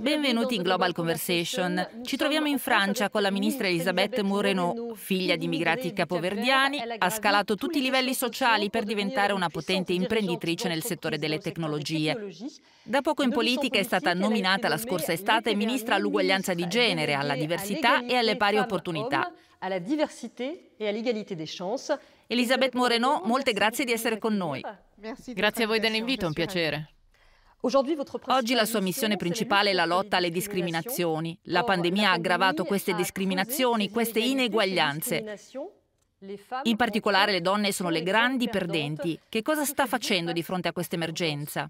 Benvenuti in Global Conversation. Ci troviamo in Francia con la ministra Elisabeth Moreno, figlia di immigrati capoverdiani, ha scalato tutti i livelli sociali per diventare una potente imprenditrice nel settore delle tecnologie. Da poco in politica è stata nominata la scorsa estate ministra all'uguaglianza di genere, alla diversità e alle pari opportunità. Elisabeth Moreno, molte grazie di essere con noi. Grazie a voi dell'invito, è un piacere. Oggi la sua missione principale è la lotta alle discriminazioni. La pandemia ha aggravato queste discriminazioni, queste ineguaglianze. In particolare le donne sono le grandi perdenti. Che cosa sta facendo di fronte a questa emergenza?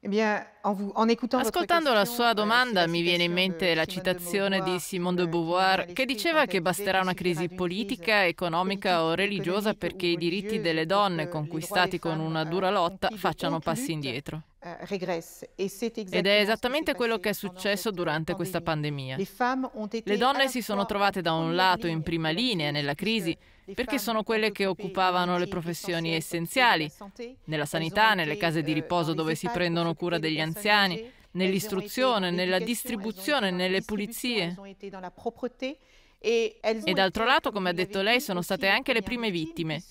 Eh bien, Ascoltando la sua euh, domanda mi viene in mente la citazione di Simone de euh, Beauvoir che diceva che basterà una crisi euh, politica, economica o religiosa perché i diritti delle donne conquistati con una dura lotta facciano passi indietro. Ed è esattamente quello che è successo durante questa pandemia. Le donne si sono trovate da un lato in prima linea nella crisi perché sono quelle che occupavano le professioni essenziali, nella sanità, nelle case di riposo dove si prendono cura degli anziani anziani, nell'istruzione, nella distribuzione, nelle pulizie. E, d'altro lato, come ha detto lei, sono state anche le prime vittime,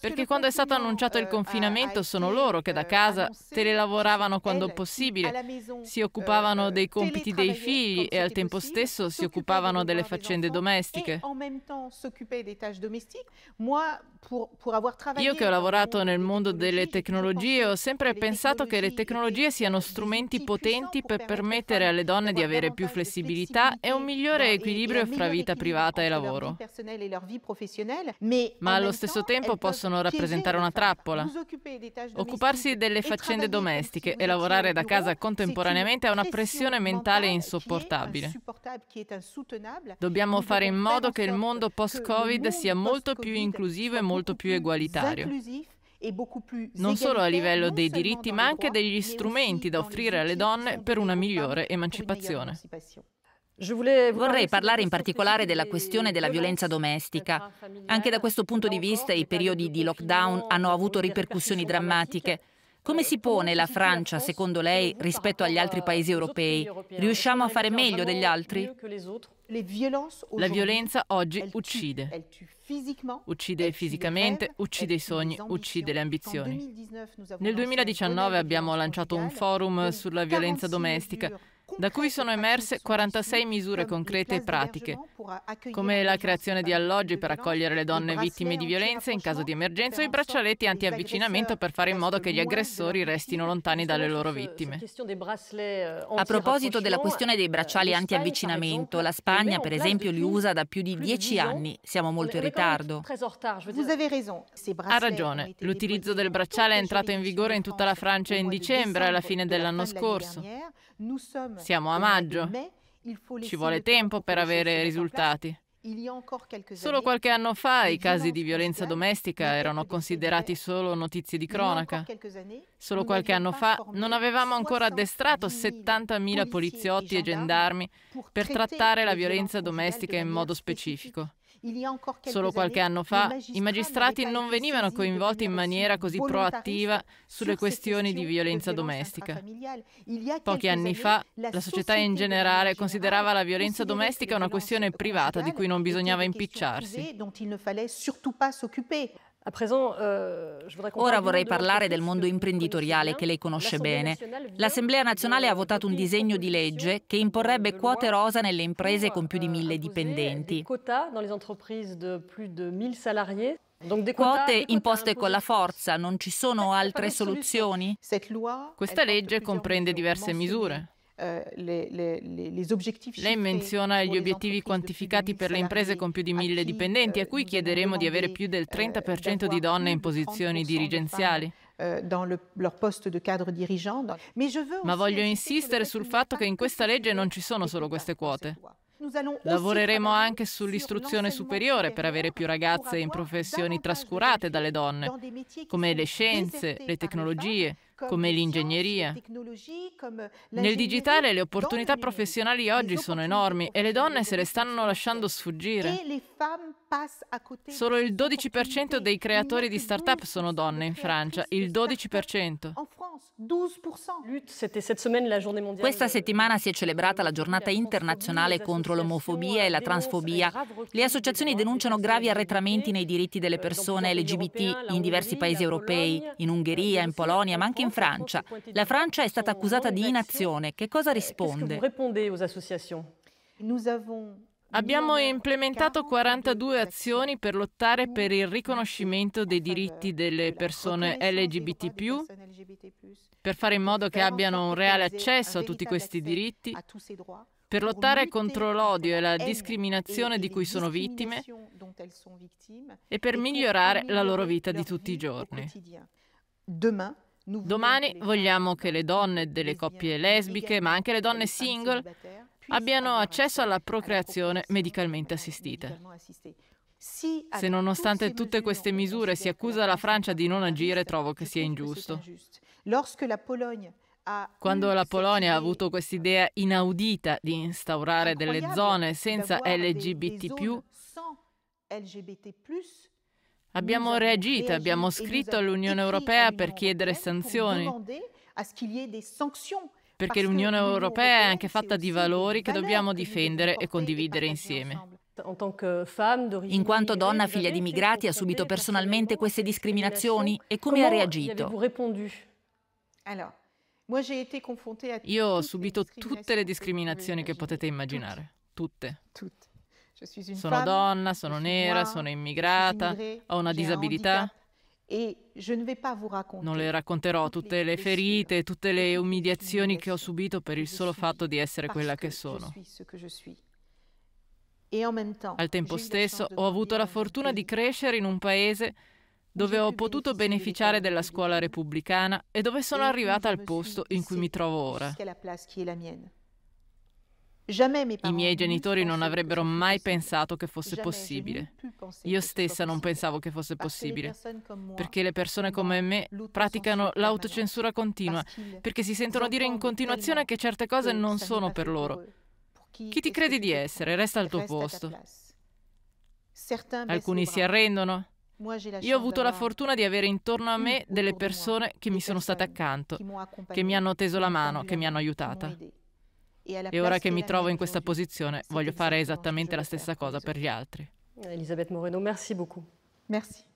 perché quando è stato annunciato il eh, confinamento sono loro che da eh, casa telelavoravano quando eh, possibile, si occupavano dei compiti dei figli e al tempo stesso si occupavano delle faccende domestiche. Io che ho lavorato nel mondo delle tecnologie ho sempre pensato che le tecnologie siano strumenti potenti per permettere alle donne di avere più flessibilità e un migliore equilibrio fra vita privata e lavoro, ma allo stesso tempo possono rappresentare una trappola. Occuparsi delle faccende domestiche e lavorare da casa contemporaneamente è una pressione mentale insopportabile. Dobbiamo fare in modo che il mondo post-Covid sia molto più inclusivo e molto più egualitario non solo a livello dei diritti ma anche degli strumenti da offrire alle donne per una migliore emancipazione. Vorrei parlare in particolare della questione della violenza domestica. Anche da questo punto di vista i periodi di lockdown hanno avuto ripercussioni drammatiche. Come si pone la Francia, secondo lei, rispetto agli altri paesi europei? Riusciamo a fare meglio degli altri? La violenza oggi uccide uccide fisicamente, uccide i sogni, uccide le ambizioni. Nel 2019 abbiamo lanciato un forum sulla violenza domestica da cui sono emerse 46 misure concrete e pratiche, come la creazione di alloggi per accogliere le donne vittime di violenza in caso di emergenza o i braccialetti anti-avvicinamento per fare in modo che gli aggressori restino lontani dalle loro vittime. Euh, A proposito della questione dei euh, bracciali anti-avvicinamento, la Spagna per esempio li usa da più di 10 anni, siamo molto irritati ritardo. Ha ragione, l'utilizzo del bracciale è entrato in vigore in tutta la Francia in dicembre, alla fine dell'anno scorso. Siamo a maggio. Ci vuole tempo per avere risultati. Solo qualche anno fa i casi di violenza domestica erano considerati solo notizie di cronaca. Solo qualche anno fa non avevamo ancora addestrato 70.000 poliziotti e gendarmi per trattare la violenza domestica in modo specifico. Solo qualche anno fa i magistrati non venivano coinvolti in maniera così proattiva sulle questioni di violenza domestica. Pochi anni fa la società in generale considerava la violenza domestica una questione privata di cui non bisognava impicciarsi. Euh, Ora vorrei parlare del mondo imprenditoriale che lei conosce bene. L'Assemblea nazionale ha votato un disegno di legge che imporrebbe quote rosa nelle imprese con più di euh, mille dipendenti. Quote imposte con la forza, non ci sono altre soluzioni? Questa legge comprende diverse misure. Eh, le, le, les objectifs Lei menziona gli obiettivi quantificati per le imprese con più di mille dipendenti, a euh, cui chiederemo di avere più del 30% euh, di donne in posizioni dirigenziali. Euh, dans le, leur poste de cadre dirigeant. Mais je veux Ma voglio insistere sul fatto che in questa legge non ci sono solo queste quote. Lavoreremo anche sull'istruzione superiore per avere più ragazze in professioni trascurate dalle donne, come le scienze, le tecnologie, come l'ingegneria. Nel digitale le opportunità professionali oggi sono enormi e le donne se le stanno lasciando sfuggire. Solo il 12% dei creatori di start-up sono donne in Francia, il 12%. Questa settimana si è celebrata la giornata internazionale contro l'omofobia e la transfobia. Le associazioni denunciano gravi arretramenti nei diritti delle euh, persone LGBT in diversi paesi europei, in Ungheria, in Polonia, ma anche in in Francia. La Francia è stata accusata di inazione. Che cosa risponde? Abbiamo implementato 42 azioni per lottare per il riconoscimento dei diritti delle persone LGBT, per fare in modo che abbiano un reale accesso a tutti questi diritti, per lottare contro l'odio e la discriminazione di cui sono vittime e per migliorare la loro vita di tutti i giorni. Demain, Domani vogliamo che le donne delle coppie lesbiche, ma anche le donne single, abbiano accesso alla procreazione medicalmente assistita. Se nonostante tutte queste misure si accusa la Francia di non agire, trovo che sia ingiusto. Quando la Polonia ha avuto quest'idea inaudita di instaurare delle zone senza LGBT, Abbiamo reagito, abbiamo scritto all'Unione Europea per chiedere sanzioni perché l'Unione Europea è anche fatta di valori che dobbiamo difendere e condividere insieme. In quanto donna figlia di immigrati ha subito personalmente queste discriminazioni e come ha reagito? Io ho subito tutte le discriminazioni che potete immaginare, tutte. Sono donna, sono nera, sono immigrata, ho una disabilità. Non le racconterò tutte le ferite, tutte le umiliazioni che ho subito per il solo fatto di essere quella che sono. Al tempo stesso ho avuto la fortuna di crescere in un paese dove ho potuto beneficiare della scuola repubblicana e dove sono arrivata al posto in cui mi trovo ora. I miei genitori non avrebbero mai pensato che fosse possibile. Io stessa non pensavo che fosse possibile, perché le persone come me praticano l'autocensura continua, perché si sentono dire in continuazione che certe cose non sono per loro. Chi ti credi di essere? Resta al tuo posto. Alcuni si arrendono. Io ho avuto la fortuna di avere intorno a me delle persone che mi sono state accanto, che mi hanno teso la mano, che mi hanno aiutata. E ora che mi trovo in questa posizione, voglio fare esattamente la stessa cosa per gli altri. Elisabeth Moreno, merci beaucoup. Merci.